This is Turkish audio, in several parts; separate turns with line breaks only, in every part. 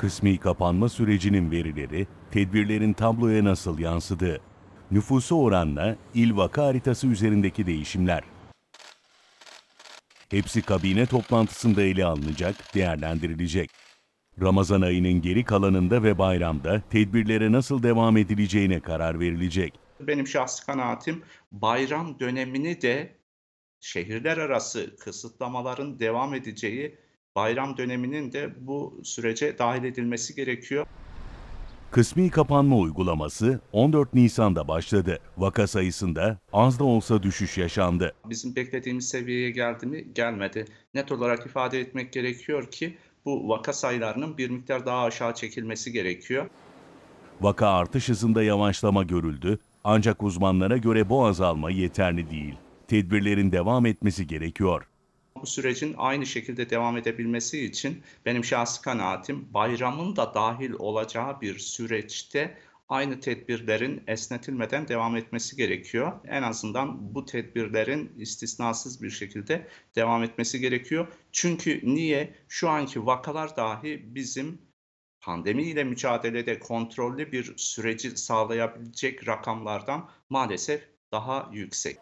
Kısmi kapanma sürecinin verileri tedbirlerin tabloya nasıl yansıdı? nüfusu oranla il vaka haritası üzerindeki değişimler. Hepsi kabine toplantısında ele alınacak, değerlendirilecek. Ramazan ayının geri kalanında ve bayramda tedbirlere nasıl devam edileceğine karar verilecek.
Benim şahsi kanaatim bayram dönemini de şehirler arası kısıtlamaların devam edeceği bayram döneminin de bu sürece dahil edilmesi gerekiyor.
Kısmi kapanma uygulaması 14 Nisan'da başladı. Vaka sayısında az da olsa düşüş yaşandı.
Bizim beklediğimiz seviyeye geldi mi? Gelmedi. Net olarak ifade etmek gerekiyor ki bu vaka sayılarının bir miktar daha aşağı çekilmesi gerekiyor.
Vaka artış hızında yavaşlama görüldü ancak uzmanlara göre bu azalma yeterli değil. Tedbirlerin devam etmesi gerekiyor
bu sürecin aynı şekilde devam edebilmesi için benim şahsi kanaatim bayramın da dahil olacağı bir süreçte aynı tedbirlerin esnetilmeden devam etmesi gerekiyor. En azından bu tedbirlerin istisnasız bir şekilde devam etmesi gerekiyor. Çünkü niye? Şu anki vakalar dahi bizim pandemiyle mücadelede kontrollü bir süreci sağlayabilecek rakamlardan maalesef daha yüksek.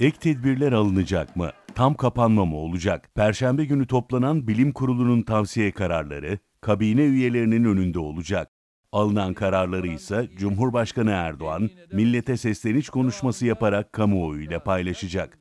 Ek tedbirler alınacak mı? tam kapanma mı olacak? Perşembe günü toplanan bilim kurulunun tavsiye kararları kabine üyelerinin önünde olacak. Alınan kararları ise Cumhurbaşkanı Erdoğan millete sesleniş konuşması yaparak kamuoyuyla paylaşacak.